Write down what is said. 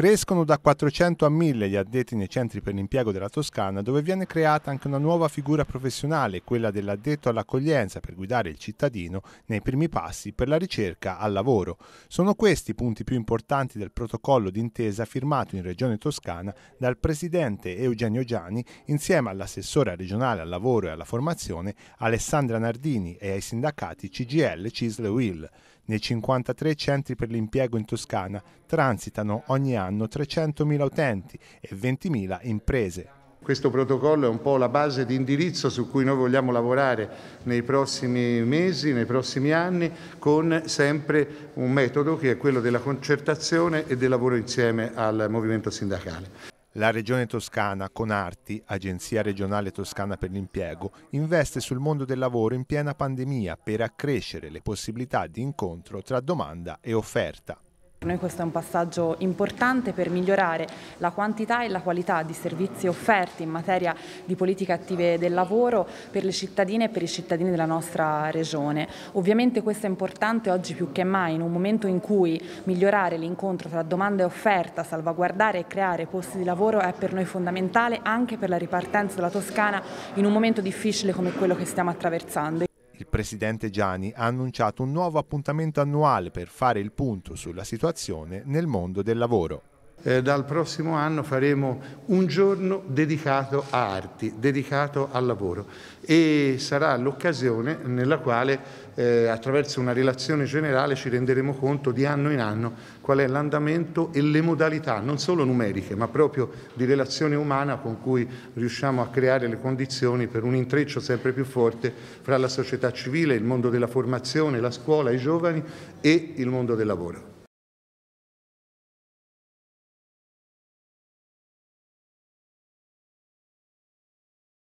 Crescono da 400 a 1000 gli addetti nei centri per l'impiego della Toscana, dove viene creata anche una nuova figura professionale, quella dell'addetto all'accoglienza, per guidare il cittadino nei primi passi per la ricerca al lavoro. Sono questi i punti più importanti del protocollo d'intesa firmato in Regione Toscana dal presidente Eugenio Gianni insieme all'assessore regionale al lavoro e alla formazione Alessandra Nardini e ai sindacati CGL, Cisle Will. Nei 53 centri per l'impiego in Toscana transitano ogni anno anno 300.000 utenti e 20.000 imprese. Questo protocollo è un po' la base di indirizzo su cui noi vogliamo lavorare nei prossimi mesi, nei prossimi anni, con sempre un metodo che è quello della concertazione e del lavoro insieme al movimento sindacale. La Regione Toscana, con Arti, Agenzia regionale toscana per l'impiego, investe sul mondo del lavoro in piena pandemia per accrescere le possibilità di incontro tra domanda e offerta. Per noi questo è un passaggio importante per migliorare la quantità e la qualità di servizi offerti in materia di politiche attive del lavoro per le cittadine e per i cittadini della nostra regione. Ovviamente questo è importante oggi più che mai in un momento in cui migliorare l'incontro tra domanda e offerta, salvaguardare e creare posti di lavoro è per noi fondamentale anche per la ripartenza della Toscana in un momento difficile come quello che stiamo attraversando presidente Gianni ha annunciato un nuovo appuntamento annuale per fare il punto sulla situazione nel mondo del lavoro. Eh, dal prossimo anno faremo un giorno dedicato a arti, dedicato al lavoro e sarà l'occasione nella quale eh, attraverso una relazione generale ci renderemo conto di anno in anno qual è l'andamento e le modalità, non solo numeriche, ma proprio di relazione umana con cui riusciamo a creare le condizioni per un intreccio sempre più forte fra la società civile, il mondo della formazione, la scuola, i giovani e il mondo del lavoro.